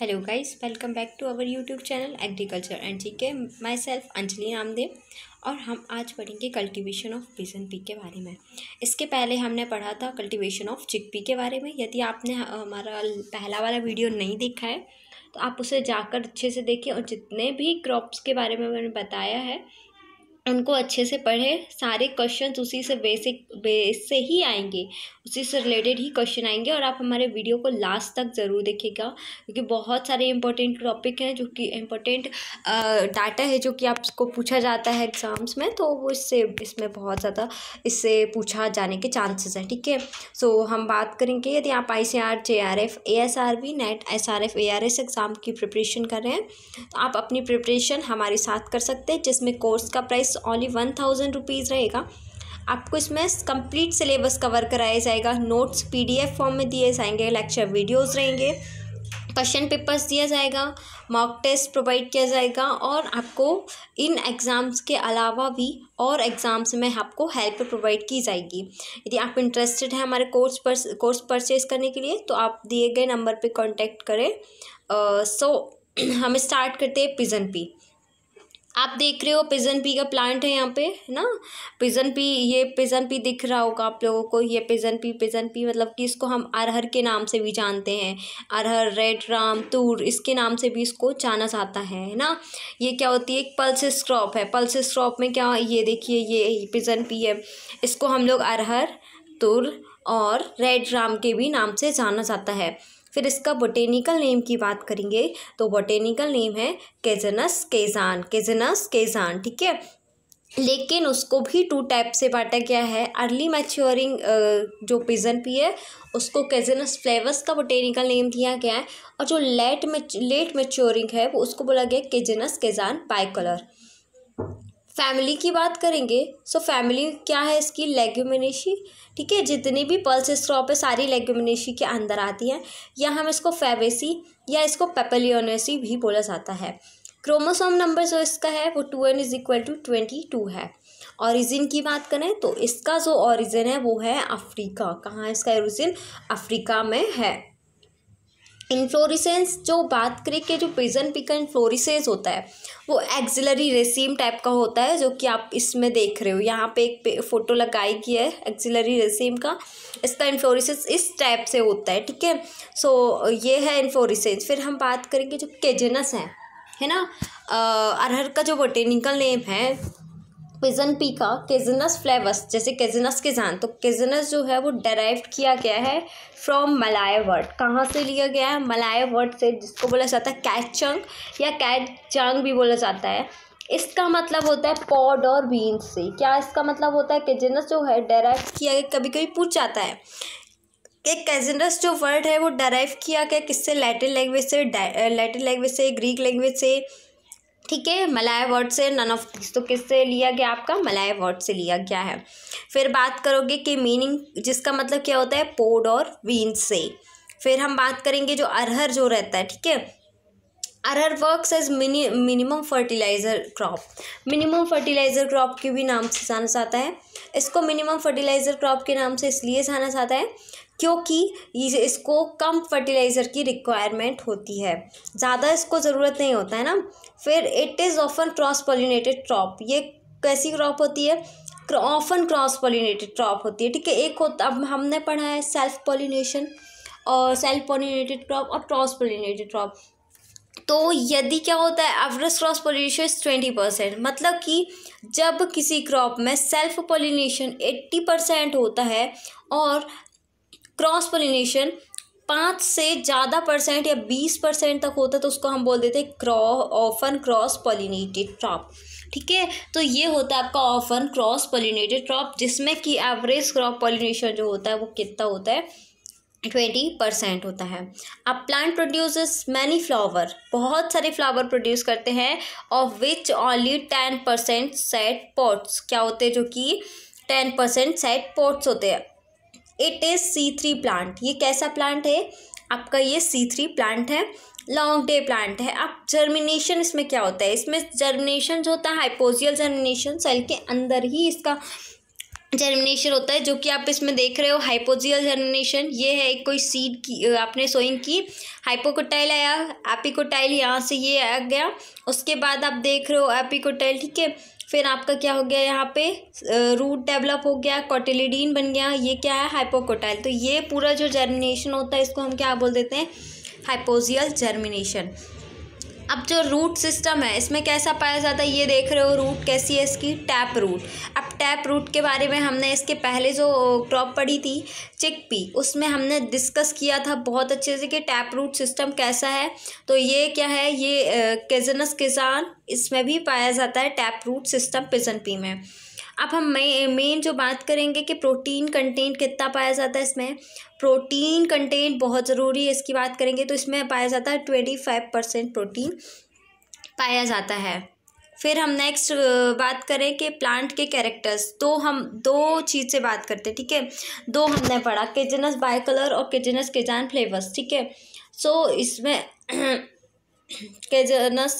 hello guys welcome back to our YouTube channel agriculture and G K my self Anjali Ramdev और हम आज पढ़ेंगे cultivation of pigeon P के बारे में इसके पहले हमने पढ़ा था कल्टीवेशन ऑफ पी के बारे में यदि आपने हमारा पहला वाला वीडियो नहीं देखा है तो आप उसे जाकर अच्छे से देखें और जितने भी क्रॉप्स के बारे में मैंने बताया है उनको अच्छे से पढ़े सारे क्वेश्चन उसी से बेसिक बेस से ही आएंगे उसी से रिलेटेड ही क्वेश्चन आएंगे और आप हमारे वीडियो को लास्ट तक ज़रूर देखिएगा क्योंकि बहुत सारे इंपॉर्टेंट टॉपिक हैं जो कि इम्पोर्टेंट डाटा है जो कि आपको पूछा जाता है एग्ज़ाम्स में तो वो इससे इसमें बहुत ज़्यादा इससे पूछा जाने के चांसेस हैं ठीक है सो हम बात करेंगे यदि आप I C R J R F A S R V net S R F A R S exam की प्रिपरेशन कर रहे हैं तो आप अपनी प्रिपरेशन हमारे साथ कर सकते हैं जिसमें कोर्स का price only one thousand rupees रहेगा आपको इसमें कंप्लीट सिलेबस कवर कराया जाएगा नोट्स पीडीएफ फॉर्म में दिए जाएंगे लेक्चर वीडियोस रहेंगे क्वेश्चन पेपर्स दिया जाएगा मॉक टेस्ट प्रोवाइड किया जाएगा और आपको इन एग्ज़ाम्स के अलावा भी और एग्ज़ाम्स में आपको हेल्प प्रोवाइड की जाएगी यदि आप इंटरेस्टेड हैं हमारे कोर्स पर कोर्स परचेज करने के लिए तो आप दिए गए नंबर पे कांटेक्ट करें सो uh, so, हम स्टार्ट करते हैं पिजन पी आप देख रहे हो पिजन पी का प्लांट है यहाँ पे है ना पिजन पी ये पिजन पी दिख रहा होगा आप लोगों को ये पिजन पी पिजन पी मतलब कि इसको हम अरहर के नाम से भी जानते हैं अरहर रेड राम तूर इसके नाम से भी इसको जाना जाता है है ना ये क्या होती है एक पल्सिस क्रॉप है पल्सिस क्रॉप में क्या ये देखिए ये पिजन पी है इसको हम लोग अरहर तुर और रेड राम के भी नाम से जाना जाता है फिर इसका बोटेनिकल नेम की बात करेंगे तो बोटेनिकल नेम है केजनस केजान केजनस केजान ठीक है लेकिन उसको भी टू टाइप से बांटा गया है अर्ली मैच्योरिंग जो पिजन पी है उसको कैजनस फ्लेवस का बोटेनिकल नेम दिया गया है और जो लेट में लेट मैच्योरिंग है वो उसको बोला गया केजनस केजान बाइकलर फैमिली की बात करेंगे सो फैमिली क्या है इसकी लेग्यूमिनेशी ठीक है जितनी भी पल्स स्ट्रॉप है सारी लेग्यूमिनेशी के अंदर आती हैं या हम इसको फेवेसी या इसको पेपलियोनेसी भी बोला जाता है क्रोमोसोम नंबर जो इसका है वो two n is equal to twenty two है ऑरिजिन की बात करें तो इसका जो ऑरिजिन है वो है अफ्रीका कहाँ इसका ओरिजिन अफ्रीका में है इन्फ्लोरिसेंस जो बात करें कि जो पिजन पिकन इन्फ्लोरिसेंस होता है वो एक्जिलरी रेसीम टाइप का होता है जो कि आप इसमें देख रहे हो यहाँ पे एक फ़ोटो लगाई गई है एक्जिलरी रेसीम का इसका इन्फ्लोरिसेंस इस टाइप से होता है ठीक है सो ये है इन्फ्लोरिसेंस फिर हम बात करेंगे जो केजेनस है है ना अरहर का जो बोटेनिकल नेम है पिजन पी का केजनस फ्लेवस जैसे केजनस के जान तो केजनस जो है वो डेराइव किया गया है फ्रॉम मलाय वर्ड कहाँ से लिया गया है मलाय वर्ड से जिसको बोला जाता है कैच चंग या कैच भी बोला जाता है इसका मतलब होता है पॉड और बीन से क्या इसका मतलब होता है केजनस जो है डेराइव किया गया कभी कभी पूछ जाता है एक कैजनस जो वर्ड है वो डेराइव किया गया किससे लैटिन लैंग्वेज से लैटिन लैंग्वेज से ग्रीक लैंग्वेज से ठीक है मलाय वर्ड से नन ऑफ दिस तो किससे लिया गया आपका मलाय वर्ड से लिया गया है फिर बात करोगे कि मीनिंग जिसका मतलब क्या होता है पोड और वीन से फिर हम बात करेंगे जो अरहर जो रहता है ठीक है अरहर works as mini minimum fertiliser crop minimum fertiliser crop के भी नाम से जाना जाता है इसको मिनिमम फर्टिलाइज़र क्रॉप के नाम से इसलिए जाना जाता है क्योंकि इसको कम फर्टिलाइज़र की रिक्वायरमेंट होती है ज़्यादा इसको ज़रूरत नहीं होता है ना फिर it is often cross pollinated crop ये कैसी क्रॉप होती है ऑफन क्रॉस पोलिनेटेड क्रॉप होती है ठीक है एक होता अब हमने पढ़ा है सेल्फ पोलिनेशन और सेल्फ पोलिनेटेड क्रॉप और क्रॉस पोलिनेटेड क्रॉप तो यदि क्या होता है average cross pollination is twenty percent मतलब कि जब किसी क्रॉप में सेल्फ पोलिनेशन एट्टी परसेंट होता है और क्रॉस पोलिनेशन पाँच से ज़्यादा परसेंट या बीस परसेंट तक होता है तो उसको हम बोल देते हैं क्रॉ ऑफन क्रॉस पोलिनेटेड क्रॉप ठीक है तो ये होता है आपका ऑफन क्रॉस पोलिनेटेड क्रॉप जिसमें कि एवरेज क्रॉप पोलिनेशन जो होता है वो कितना होता है ट्वेंटी परसेंट होता है अब प्लांट प्रोड्यूस मैनी फ्लावर बहुत सारे फ्लावर प्रोड्यूस करते हैं of which only ten percent set pods क्या होते हैं जो कि टेन परसेंट सेट पॉट्स होते हैं it is C three plant ये कैसा प्लांट है आपका ये सी थ्री प्लांट है लॉन्ग डे प्लांट है अब जर्मिनेशन इसमें क्या होता है इसमें जर्मिनेशन जो होता है हाइपोजियल जर्मिनेशन सेल के अंदर ही इसका जर्मिनेशन होता है जो कि आप इसमें देख रहे हो हाइपोजियल जर्मिनेशन ये है कोई सीड की आपने सोइंग की हाइपोकोटाइल आया एपिकोटाइल यहाँ से ये आ गया उसके बाद आप देख रहे हो एपिकोटाइल ठीक है फिर आपका क्या हो गया यहाँ पे रूट डेवलप हो गया कॉटिलिडीन बन गया ये क्या है हाइपोकोटाइल तो ये पूरा जो जर्मिनेशन होता है इसको हम क्या बोल देते हैं हाइपोजियल जर्मिनेशन अब जो रूट सिस्टम है इसमें कैसा पाया जाता है ये देख रहे हो रूट कैसी है इसकी टैप रूट अब टैप रूट के बारे में हमने इसके पहले जो क्रॉप पड़ी थी चिक पी उसमें हमने डिस्कस किया था बहुत अच्छे से कि टैप रूट सिस्टम कैसा है तो ये क्या है ये केजनस किसान इसमें भी पाया जाता है tap root system pigeon pea में अब हम मेन जो बात करेंगे कि प्रोटीन कंटेंट कितना पाया जाता है इसमें प्रोटीन कंटेंट बहुत ज़रूरी है इसकी बात करेंगे तो इसमें पाया जाता है ट्वेंटी फाइव परसेंट प्रोटीन पाया जाता है फिर हम नेक्स्ट बात करें कि प्लांट के कैरेक्टर्स तो हम दो चीज़ से बात करते हैं ठीक है दो हमने पढ़ा किजनस बाई कलर और किजनस केजान फ्लेवर्स ठीक है सो इसमें केजनस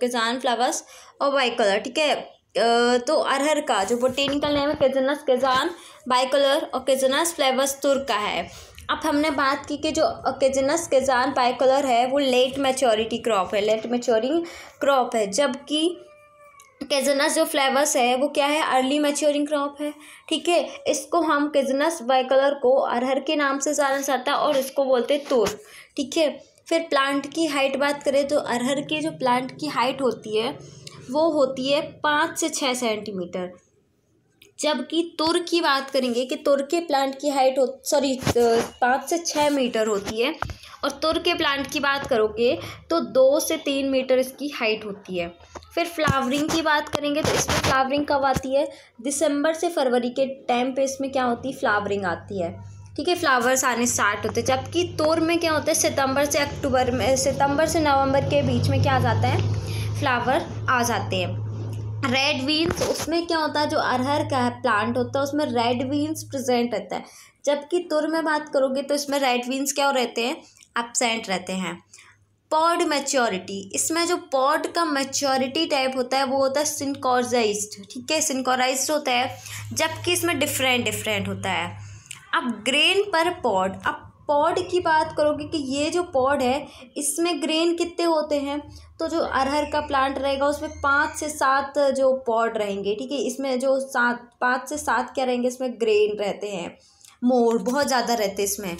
केजान फ्लावर्स और बाई कलर ठीक है तो अरहर का जो बोटेनिकल नेम है केजनस केजान बाइकलर और केजनस फ्लेवस तुर का है अब हमने बात की कि जो केजनस केजान बाइकलर है वो लेट मेचोरिटी क्रॉप है लेट मेच्योरिंग क्रॉप है जबकि केजनस जो फ्लेवस है वो क्या है अर्ली मेच्योरिंग क्रॉप है ठीक है इसको हम केजनस बाइकलर को अरहर के नाम से जाना जाता है और इसको बोलते तुर ठीक है फिर प्लांट की हाइट बात करें तो अरहर के जो प्लांट की हाइट होती है वो होती है पाँच से छः सेंटीमीटर जबकि तुर की बात करेंगे कि तुर के प्लांट की हाइट हो सॉरी पाँच से छः मीटर होती है और तुर के प्लांट की बात करोगे तो दो से तीन मीटर इसकी हाइट होती है फिर फ्लावरिंग की बात करेंगे तो इसमें फ्लावरिंग कब आती है दिसंबर से फरवरी के टाइम पे इसमें क्या होती है फ्लावरिंग आती है ठीक है फ्लावर्स आने स्टार्ट होते हैं जबकि तोर में क्या होता है सितंबर से अक्टूबर में सितंबर से नवंबर के बीच में क्या आ जाता है फ्लावर आ जाते हैं रेड वीन्स उसमें क्या होता है जो अरहर का है प्लांट होता है उसमें रेड वीन्स प्रेजेंट रहता है जबकि तुर में बात करोगे तो इसमें रेड वीन्स क्या रहते हैं एबसेंट रहते हैं पॉड मैच्योरिटी इसमें जो पॉड का मैच्योरिटी टाइप होता है वो होता है सिनकॉर्जाइज्ड ठीक है सिंकोराइज होता है जबकि इसमें डिफरेंट डिफरेंट होता है अब ग्रेन पर पॉड अब पॉड की बात करोगे कि ये जो पॉड है इसमें ग्रेन कितने होते हैं तो जो अरहर का प्लांट रहेगा उसमें पाँच से सात जो पॉड रहेंगे ठीक है इसमें जो सात पाँच से सात क्या रहेंगे इसमें ग्रेन रहते हैं मोर बहुत ज़्यादा रहते हैं इसमें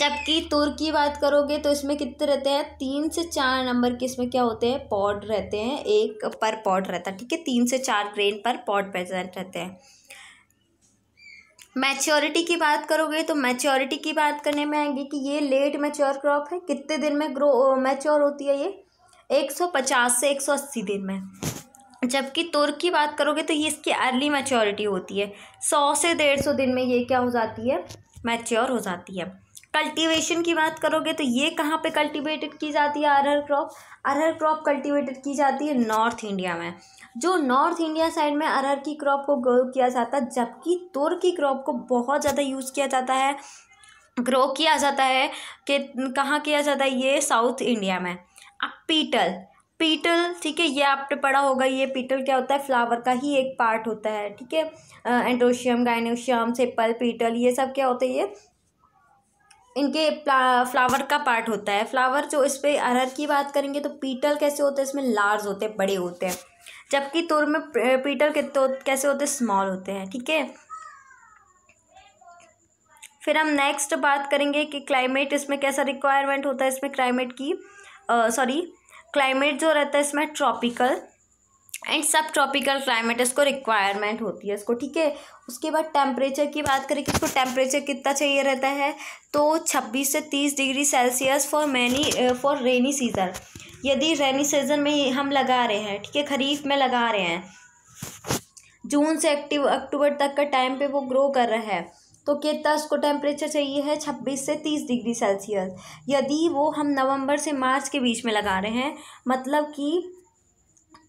जबकि तुर की बात करोगे तो इसमें कितने रहते हैं तीन से चार नंबर के इसमें क्या होते हैं पॉड रहते हैं एक पर पॉड रहता है ठीक है तीन से चार ग्रेन पर पॉड प्रेजेंट रहते हैं मैच्योरिटी की बात करोगे तो मैच्योरिटी की बात करने में आएगी कि ये लेट मैच्योर क्रॉप है कितने दिन में ग्रो मैच्योर होती है ये एक सौ पचास से एक सौ अस्सी दिन में जबकि तुर की बात करोगे तो ये इसकी अर्ली मैच्योरिटी होती है सौ से डेढ़ सौ दिन में ये क्या हो जाती है मैच्योर हो जाती है कल्टीवेशन की बात करोगे तो ये कहाँ पे कल्टीवेटेड की जाती है अरहर क्रॉप अरहर क्रॉप कल्टीवेटेड की जाती है नॉर्थ इंडिया में जो नॉर्थ इंडिया साइड में अरहर की क्रॉप को ग्रो किया जाता है जबकि तुर की क्रॉप को बहुत ज़्यादा यूज़ किया जाता है ग्रो किया जाता है कि कहाँ किया जाता है ये साउथ इंडिया में अब पीटल पीटल ठीक है ये आपने पढ़ा होगा ये पीटल क्या होता है फ्लावर का ही एक पार्ट होता है ठीक है एंड्रोशियम गाइनोशियम सेपल पीटल ये सब क्या होता है ये इनके फ्लावर का पार्ट होता है फ्लावर जो इस पर अरहर की बात करेंगे तो पीटल कैसे होते हैं इसमें लार्ज होते हैं बड़े होते हैं जबकि तुर में पीटल के तो कैसे होते स्मॉल होते हैं ठीक है फिर हम नेक्स्ट बात करेंगे कि क्लाइमेट इसमें कैसा रिक्वायरमेंट होता है इसमें क्लाइमेट की सॉरी क्लाइमेट जो रहता है इसमें tropical and subtropical climate इसको रिक्वायरमेंट होती है इसको ठीक है उसके बाद टेम्परेचर की बात करें कि इसको टेम्परेचर कितना चाहिए रहता है तो छब्बीस से तीस degree Celsius for many for rainy season यदि रेनी सीजन में हम लगा रहे हैं ठीक है खरीफ में लगा रहे हैं जून से एक्टिव अक्टूबर तक का टाइम पे वो ग्रो कर रहा है तो कितना उसको टेम्परेचर चाहिए है छब्बीस से तीस डिग्री सेल्सियस यदि वो हम नवंबर से मार्च के बीच में लगा रहे हैं मतलब कि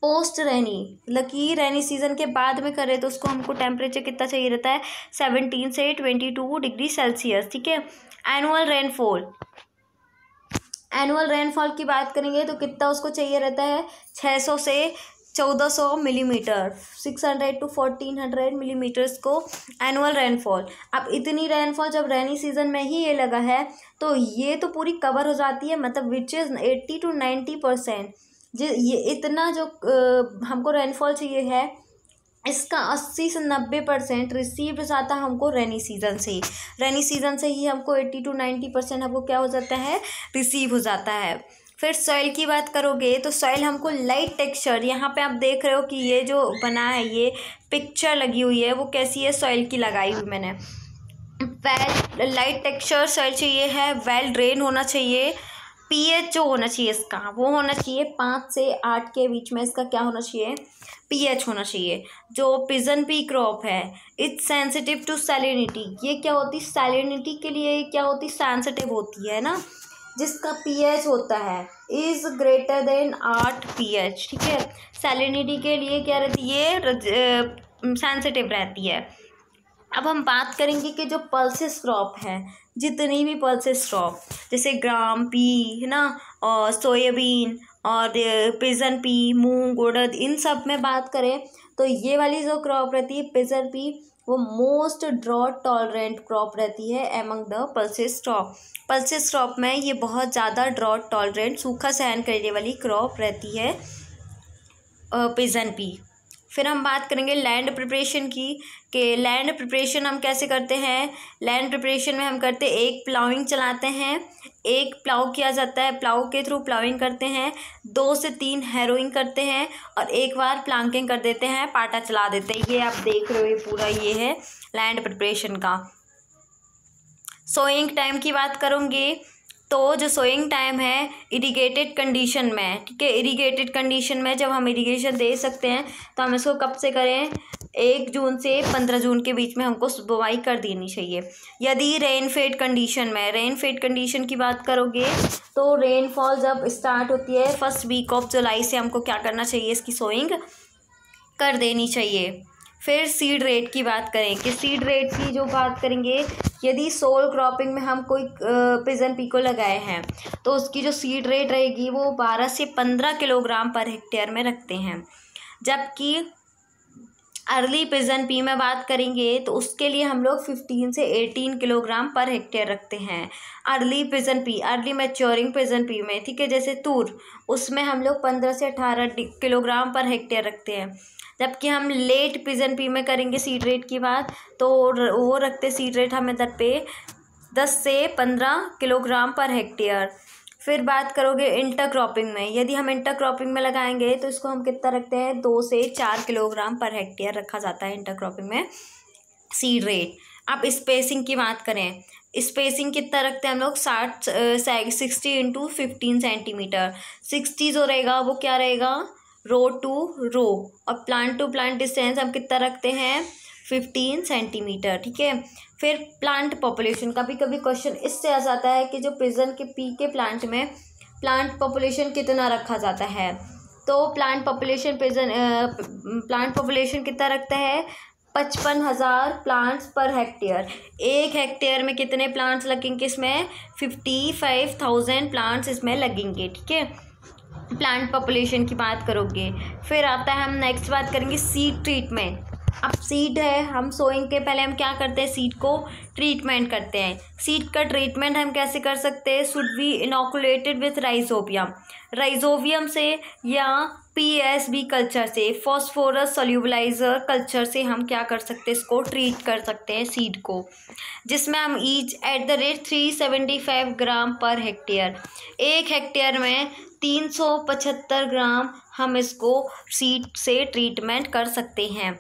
पोस्ट रेनी मतलब कि रेनी सीज़न के बाद में करें तो उसको हमको टेम्परेचर कितना चाहिए रहता है सेवनटीन से ट्वेंटी टू डिग्री सेल्सियस ठीक है एनुअल रेनफॉल एनुअल रेनफॉल की बात करेंगे तो कितना उसको चाहिए रहता है छः सौ से चौदह सौ millimetre six hundred to fourteen hundred millimetres को एनुअल रेनफॉल अब इतनी रेनफॉल जब रेनी सीजन में ही ये लगा है तो ये तो पूरी कवर हो जाती है मतलब which is eighty to ninety percent ये इतना जो आ, हमको रेनफॉल चाहिए है इसका अस्सी से नब्बे परसेंट रिसीव जाता है हमको रेनी सीज़न से ही रेनी सीज़न से ही हमको एट्टी टू नाइन्टी परसेंट हमको क्या हो जाता है रिसीव हो जाता है फिर सॉइल की बात करोगे तो सॉइल हमको लाइट टेक्सचर यहाँ पे आप देख रहे हो कि ये जो बना है ये पिक्चर लगी हुई है वो कैसी है सॉइल की लगाई हुई मैंने वेल लाइट टेक्सचर सॉइल चाहिए है वेल ड्रेन होना चाहिए पीएच जो होना चाहिए इसका वो होना चाहिए पाँच से आठ के बीच में इसका क्या होना चाहिए पीएच होना चाहिए जो पिजन पी क्रॉप है इट्स सेंसिटिव टू सैलिनिटी ये क्या होती है सैलिनिटी के लिए क्या होती सेंसिटिव होती है ना जिसका पीएच होता है इज़ ग्रेटर देन आठ पीएच ठीक है सैलिनिटी के लिए क्या रहती है ये सेंसिटिव रहती है अब हम बात करेंगे कि जो पल्सेस क्रॉप है जितनी भी पल्सेस क्रॉप जैसे ग्राम पी है ना और सोयाबीन और पिजन पी मूंग उड़द इन सब में बात करें तो ये वाली जो क्रॉप रहती है पिजन पी वो मोस्ट ड्रॉट टॉलरेंट क्रॉप रहती है among the pulses crop pulses crop में ये बहुत ज़्यादा ड्रॉट टॉलरेंट सूखा सहन करने वाली क्रॉप रहती है पिजन पी फिर हम बात करेंगे लैंड प्रिपरेशन की कि लैंड प्रिपरेशन हम कैसे करते हैं लैंड प्रिपरेशन में हम करते हैं एक प्लाउइंग चलाते हैं एक प्लाउ किया जाता है प्लाउ के थ्रू प्लाउइंग करते हैं दो से तीन हैरोइंग करते हैं और एक बार प्लांकिंग कर देते हैं पाटा चला देते हैं ये आप देख रहे हो ये पूरा ये है लैंड प्रिपरेशन का सोइंग टाइम की बात करूँगी तो जो सोइंग टाइम है इरीगेटेड कंडीशन में ठीक है इरीगेटेड कंडीशन में जब हम इरीगेशन दे सकते हैं तो हम इसको कब से करें एक जून से पंद्रह जून के बीच में हमको बुवाई कर देनी चाहिए यदि रेन फेड कंडीशन में रेन फेड कंडीशन की बात करोगे तो रेनफॉल जब स्टार्ट होती है फर्स्ट वीक ऑफ जुलाई से हमको क्या करना चाहिए इसकी सोइंग कर देनी चाहिए फिर सीड रेट की बात करें कि सीड रेट की जो बात करेंगे यदि सोल क्रॉपिंग में हम कोई पिजन पीको लगाए हैं तो उसकी जो सीड रेट रहेगी वो बारह से पंद्रह किलोग्राम पर हेक्टेयर में रखते हैं जबकि अर्ली पिजन पी में बात करेंगे तो उसके लिए हम लोग फिफ्टीन से एटीन किलोग्राम पर हेक्टेयर रखते हैं early pigeon pea early maturing pigeon pea में ठीक है जैसे तूर उसमें हम लोग पंद्रह से अठारह किलोग्राम पर हेक्टेयर रखते हैं जबकि हम लेट पिजन पी में करेंगे सीड रेट की बात तो वो रखते सीड रेट हमें दर पे दस से पंद्रह किलोग्राम पर हेक्टेयर फिर बात करोगे इंटर क्रॉपिंग में यदि हम इंटर क्रॉपिंग में लगाएंगे तो इसको हम कितना रखते हैं दो से चार किलोग्राम पर हेक्टेयर रखा जाता है इंटर क्रॉपिंग में सीड रेट अब स्पेसिंग की बात करें स्पेसिंग कितना रखते हैं हम लोग साठ sixty into fifteen centimetre sixty जो रहेगा वो क्या रहेगा रो टू रो और प्लांट टू प्लांट डिस्टेंस हम कितना रखते हैं फिफ्टीन सेंटीमीटर ठीक है फिर प्लांट पॉपुलेशन कभी कभी क्वेश्चन इससे आ जाता है कि जो पिजन के पी के प्लांट में प्लांट पॉपुलेशन कितना रखा जाता है तो plant population pigeon plant population कितना रखता है पचपन हज़ार प्लांट्स पर हेक्टेयर एक हेक्टेयर में कितने प्लांट्स लगेंगे इसमें फिफ्टी फाइव थाउजेंड प्लांट्स इसमें लगेंगे ठीक है प्लांट पॉपुलेशन की बात करोगे फिर आता है हम नेक्स्ट बात करेंगे सीड ट्रीटमेंट अब सीड है हम सोइंग के पहले हम क्या करते हैं सीड को ट्रीटमेंट करते हैं सीड का ट्रीटमेंट हम कैसे कर सकते हैं should be inoculated with rhizobium rhizobium से या पीएसबी कल्चर से फॉस्फोरस सोल्यूबलाइजर कल्चर से हम क्या कर सकते हैं इसको ट्रीट कर सकते हैं सीड को जिसमें हम each at the rate three seventy five gram per hectare एक हेक्टेयर में तीन सौ पचहत्तर ग्राम हम इसको सीड से ट्रीटमेंट कर सकते हैं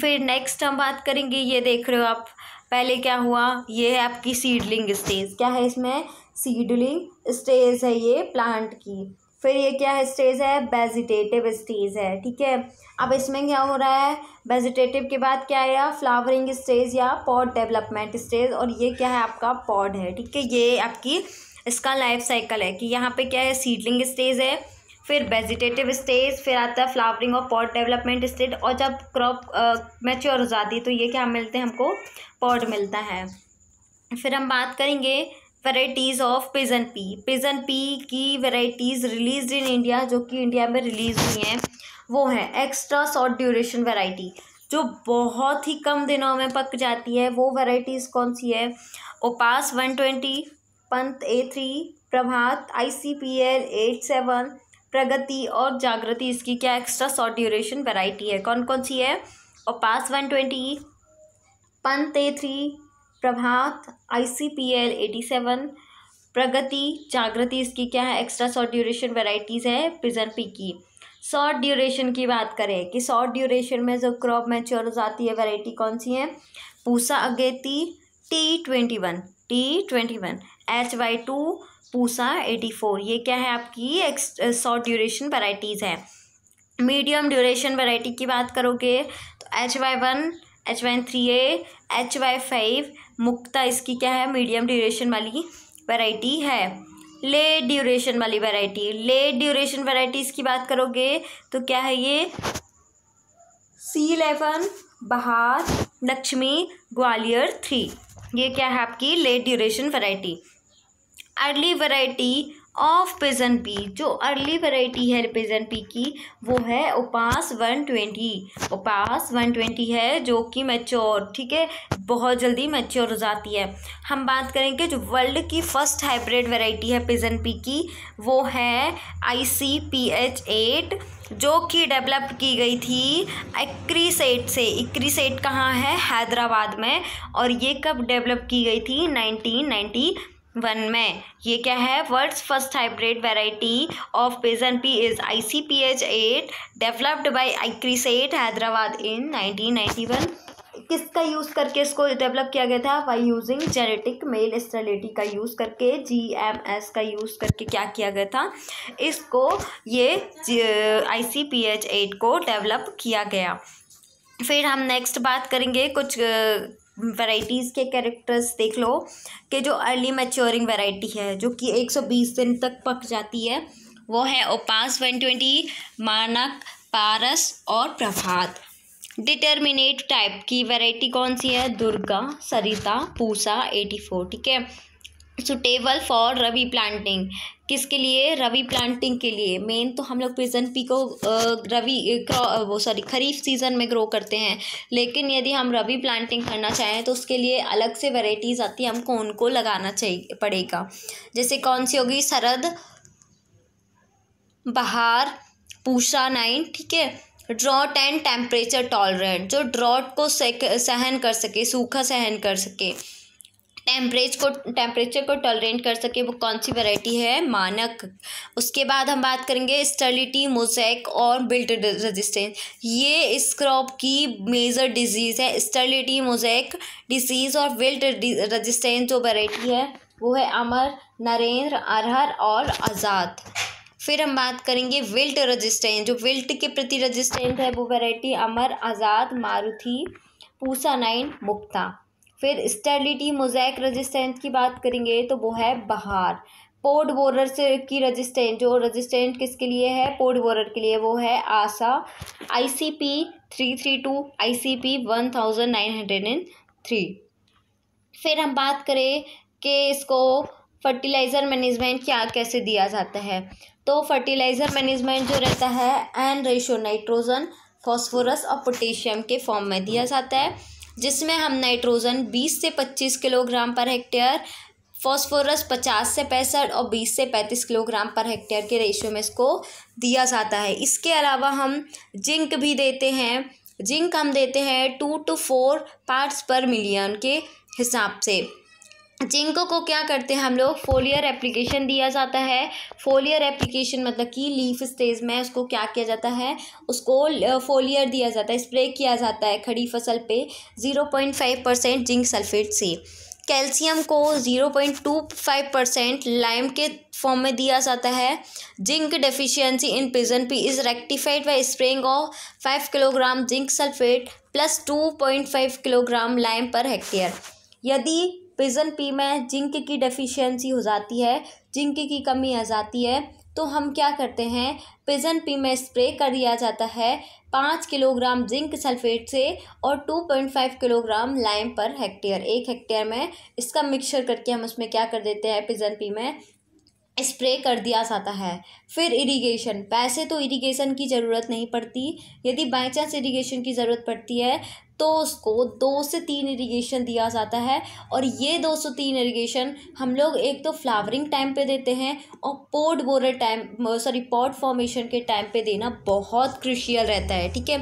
फिर नेक्स्ट हम बात करेंगे ये देख रहे हो आप पहले क्या हुआ ये है आपकी सीडलिंग स्टेज क्या है इसमें सीडलिंग स्टेज है ये प्लांट की फिर ये क्या है स्टेज है वेजिटेटिव स्टेज है ठीक है अब इसमें क्या हो रहा है वेजिटेटिव के बाद क्या है फ्लावरिंग स्टेज या पॉड डेवलपमेंट स्टेज और ये क्या है आपका पॉड है ठीक है ये आपकी इसका लाइफ साइकिल है कि यहाँ पे क्या है सीडलिंग स्टेज है फिर वेजिटेटिव स्टेज फिर आता है फ्लावरिंग और पॉट डेवलपमेंट स्टेज और जब क्रॉप मैच्योर हो जाती है तो ये क्या मिलते हैं हमको पॉट मिलता है फिर हम बात करेंगे varieties of pigeon pea pigeon pea की वेराइटीज़ रिलीज इन इंडिया जो कि इंडिया में रिलीज हुई हैं वो है एक्स्ट्रा शॉर्ट ड्यूरेशन वेराइटी जो बहुत ही कम दिनों में पक जाती है वो वेराइटीज़ कौन सी है UPAS one twenty Pant A three Prabhat I C P L eight seven Pragati और जागृति इसकी क्या एक्स्ट्रा शॉर्ट ड्यूरेशन वेराइटी है कौन कौन सी है और पास one twenty Pant A three Prabhat I C P L eighty seven Pragati Jagriti इसकी क्या है एक्स्ट्रा शॉर्ट ड्यूरेशन वेराइटीज़ है प्रिजन पी की शॉर्ट ड्यूरेशन की बात करें कि शॉर्ट ड्यूरेशन में जो क्रॉप मैच्योर हो जाती है वैरायटी कौन सी है Pusa Ageti T twenty one T twenty one H Y two Pusa eighty four ये क्या है आपकी शॉर्ट ड्यूरेशन वैराइटीज़ है मीडियम ड्यूरेशन वैरायटी की बात करोगे तो H Y one H Y three A H Y five Mukta इसकी क्या है मीडियम ड्यूरेशन वाली वैरायटी है लेट ड्यूरेशन वाली वैरायटी लेट ड्यूरेशन वैरायटीज़ की बात करोगे तो क्या है ये सी इलेवन बहार लक्ष्मी ग्वालियर थ्री ये क्या है आपकी late duration variety early variety of pigeon pea जो अर्ली वैरायटी है पिजन पी की वो है UPAS one twenty UPAS one twenty है जो कि मैच्योर ठीक है बहुत जल्दी मैच्योर हो जाती है हम बात करेंगे जो वर्ल्ड की फर्स्ट हाइब्रिड वैरायटी है पिजन पी की वो है I C P H eight जो कि डेवलप की गई थी इक्रीसेट से इक्रीसेट कहाँ है हैदराबाद में और ये कब डेवलप की गई थी नाइनटीन नाइन्टी वन में ये क्या है world's first hybrid variety of pigeon pea is I C P H eight developed by ICRISAT Hyderabad in nineteen ninety one किसका यूज़ करके इसको डेवलप किया गया था by using genetic male sterility का यूज़ करके जी एम एस का use करके क्या किया गया था इसको ये I C P H eight को डेवलप किया गया फिर हम नेक्स्ट बात करेंगे कुछ वैराइटीज़ के कैरेक्टर्स देख लो कि जो अर्ली मैच्योरिंग वैरायटी है जो कि एक सौ बीस दिन तक पक जाती है वो है ओपास वन ट्वेंटी मानक पारस और प्रभात डिटर्मिनेट टाइप की वैरायटी कौन सी है दुर्गा सरिता पूसा एटी फोर ठीक है सुटेबल फॉर रवि प्लांटिंग किसके लिए रवि प्लांटिंग के लिए मेन तो हम लोग पिजन पी को रवि वो सॉरी खरीफ सीज़न में ग्रो करते हैं लेकिन यदि हम रवि प्लांटिंग करना चाहें तो उसके लिए अलग से वेराइटीज़ आती है हमको उनको लगाना चाहिए पड़ेगा जैसे कौन सी होगी सरद बहार पूषा नाइन ठीक है ड्रॉट एंड टेम्परेचर टॉलरेंट जो ड्रॉट को सहन कर सके सूखा सहन कर सके टेम्परेच को टेम्परेचर को टॉलरेंट कर सके वो कौन सी वैरायटी है मानक उसके बाद हम बात करेंगे स्टर्लिटी मोजैक और बिल्ट रेजिस्टेंस ये इस क्रॉप की मेजर डिजीज़ है स्टर्लिटी मोजैक डिजीज़ और विल्ट रेजिस्टेंस जो वैरायटी है वो है अमर नरेंद्र अरहर और आज़ाद फिर हम बात करेंगे विल्ट रजिस्टेंट जो विल्ट के प्रति रजिस्टेंट है वो वैरायटी अमर आज़ाद मारुति पूसा नाइन मुक्ता फिर स्टेरिलिटी मोजैक रजिस्टेंट की बात करेंगे तो वो है बहार पोड बोरर से की रजिस्टेंट जो रजिस्टेंट किसके लिए है पोड बोरर के लिए वो है Asha I C P three three two I C P one thousand nine hundred and three फिर हम बात करें कि इसको फर्टिलाइज़र मैनेजमेंट क्या कैसे दिया जाता है तो फर्टिलाइज़र मैनेजमेंट जो रहता है एन रेशो नाइट्रोजन फॉस्फोरस और पोटेशियम के फॉर्म में दिया जाता है जिसमें हम नाइट्रोजन बीस से पच्चीस किलोग्राम पर हेक्टेयर फॉस्फोरस पचास से पैंसठ और बीस से पैंतीस किलोग्राम पर हेक्टेयर के रेशियो में इसको दिया जाता है इसके अलावा हम जिंक भी देते हैं जिंक हम देते हैं two to four parts per million के हिसाब से जिंको को क्या करते हैं हम लोग फोलियर एप्लीकेशन दिया जाता है फोलियर एप्लीकेशन मतलब कि लीफ स्टेज में उसको क्या किया जाता है उसको फोलियर दिया जाता है स्प्रे किया जाता है खड़ी फसल पे zero point five percent zinc sulphate से कैल्शियम को zero point two five percent lime के फॉर्म में दिया जाता है zinc deficiency in pigeon pea is rectified by spraying of five kilogram zinc sulphate plus two point five kilogram lime per hectare यदि pigeon pea में zinc की deficiency हो जाती है जिंक की कमी आ जाती है तो हम क्या करते हैं पिजन पी में स्प्रे कर दिया जाता है पाँच किलोग्राम जिंक सल्फेट से और two point five kilogram lime per hectare एक हेक्टेयर में इसका मिक्सचर करके हम उसमें क्या कर देते हैं पिजन पी में स्प्रे कर दिया जाता है फिर इरिगेशन पैसे तो इरिगेशन की ज़रूरत नहीं पड़ती यदि बाई चांस इरिगेशन की ज़रूरत पड़ती है तो उसको दो से तीन इरिगेशन दिया जाता है और ये दो से तीन इरिगेशन हम लोग एक तो फ्लावरिंग टाइम पे देते हैं और पोर्ट बोरे टाइम सॉरी पॉट फॉर्मेशन के टाइम पे देना बहुत क्रिशियल रहता है ठीक है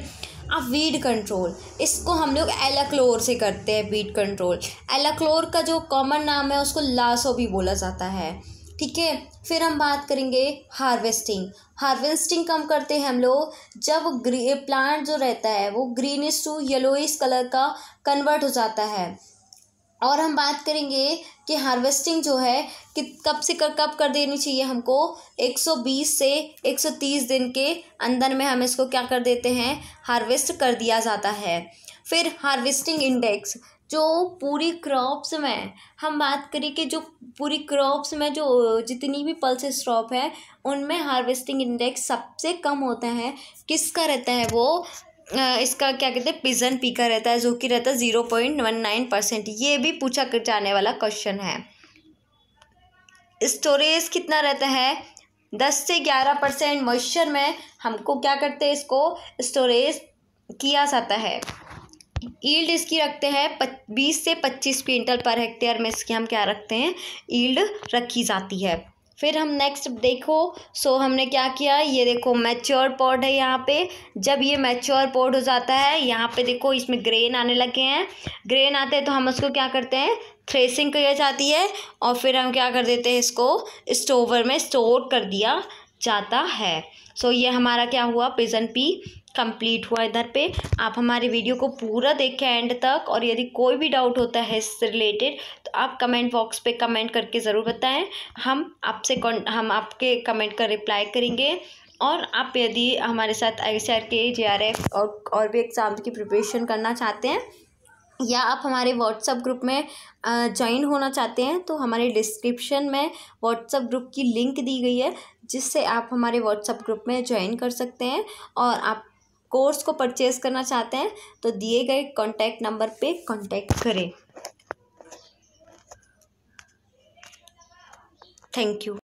अब वीड कंट्रोल इसको हम लोग एलाक्लोर से करते हैं वीड कंट्रोल एलाक्लोर का जो कॉमन नाम है उसको लासो भी बोला जाता है ठीक है फिर हम बात करेंगे हार्वेस्टिंग हार्वेस्टिंग कम करते हैं हम लोग जब ग्री प्लांट जो रहता है वो ग्रीनिश टू येलोइस कलर का कन्वर्ट हो जाता है और हम बात करेंगे कि हार्वेस्टिंग जो है कि कब से कर कब कर देनी चाहिए हमको 120 से 130 दिन के अंदर में हम इसको क्या कर देते हैं हार्वेस्ट कर दिया जाता है फिर हार्वेस्टिंग इंडेक्स जो पूरी क्रॉप्स में हम बात करें कि जो पूरी क्रॉप्स में जो जितनी भी पल्स क्रॉप है उनमें हार्वेस्टिंग इंडेक्स सबसे कम होता है किसका रहता है वो इसका क्या कहते हैं पिजन पी का रहता है जो कि रहता है zero point one nine percent ये भी पूछा कर जाने वाला क्वेश्चन है स्टोरेज कितना रहता है दस से ग्यारह परसेंट मॉइस्चर में हमको क्या करते हैं इसको स्टोरेज किया जाता है ईल्ड इसकी रखते हैं बीस से पच्चीस क्विंटल पर हेक्टेयर में इसकी हम क्या रखते हैं ईल्ड रखी जाती है फिर हम नेक्स्ट देखो सो हमने क्या किया ये देखो मैच्योर पौड है यहाँ पे जब ये मैच्योर पौड हो जाता है यहाँ पे देखो इसमें ग्रेन आने लगे हैं ग्रेन आते हैं तो हम उसको क्या करते हैं थ्रेसिंग किया जाती है और फिर हम क्या कर देते हैं इसको स्टोवर में स्टोर कर दिया जाता है सो ये हमारा क्या हुआ पिजन पी कंप्लीट हुआ इधर पे आप हमारे वीडियो को पूरा देखें एंड तक और यदि कोई भी डाउट होता है इससे रिलेटेड तो आप कमेंट बॉक्स पे कमेंट करके ज़रूर बताएं हम आपसे हम आपके कमेंट का रिप्लाई करेंगे और आप यदि हमारे साथ आई सी आर के जे आर एफ और और भी एग्ज़ाम की प्रिपरेशन करना चाहते हैं या आप हमारे व्हाट्सएप ग्रुप में ज्वाइन होना चाहते हैं तो हमारे डिस्क्रिप्शन में व्हाट्सएप ग्रुप की लिंक दी गई है जिससे आप हमारे व्हाट्सएप ग्रुप में ज्वाइन कर सकते हैं और आप कोर्स को परचेज करना चाहते हैं तो दिए गए कॉन्टैक्ट नंबर पे कॉन्टैक्ट करें थैंक यू